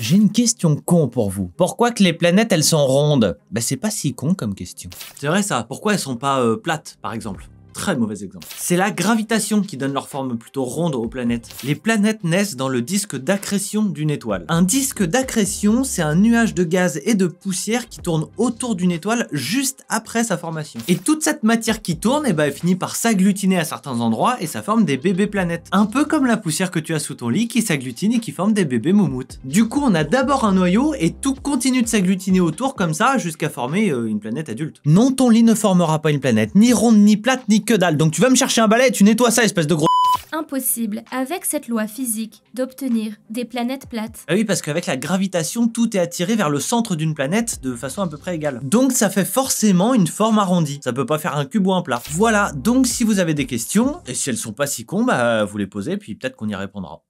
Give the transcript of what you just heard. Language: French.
J'ai une question con pour vous. Pourquoi que les planètes, elles sont rondes Bah c'est pas si con comme question. C'est vrai ça, pourquoi elles sont pas euh, plates, par exemple très mauvais exemple. C'est la gravitation qui donne leur forme plutôt ronde aux planètes. Les planètes naissent dans le disque d'accrétion d'une étoile. Un disque d'accrétion, c'est un nuage de gaz et de poussière qui tourne autour d'une étoile juste après sa formation. Et toute cette matière qui tourne, eh ben, elle finit par s'agglutiner à certains endroits et ça forme des bébés planètes. Un peu comme la poussière que tu as sous ton lit qui s'agglutine et qui forme des bébés moumoutes. Du coup, on a d'abord un noyau et tout continue de s'agglutiner autour comme ça jusqu'à former euh, une planète adulte. Non, ton lit ne formera pas une planète, ni ronde, ni plate, ni que dalle. Donc tu vas me chercher un balai et tu nettoies ça, espèce de gros. Impossible, avec cette loi physique, d'obtenir des planètes plates. Ah oui, parce qu'avec la gravitation, tout est attiré vers le centre d'une planète de façon à peu près égale. Donc ça fait forcément une forme arrondie. Ça peut pas faire un cube ou un plat. Voilà, donc si vous avez des questions, et si elles sont pas si cons, bah vous les posez, puis peut-être qu'on y répondra.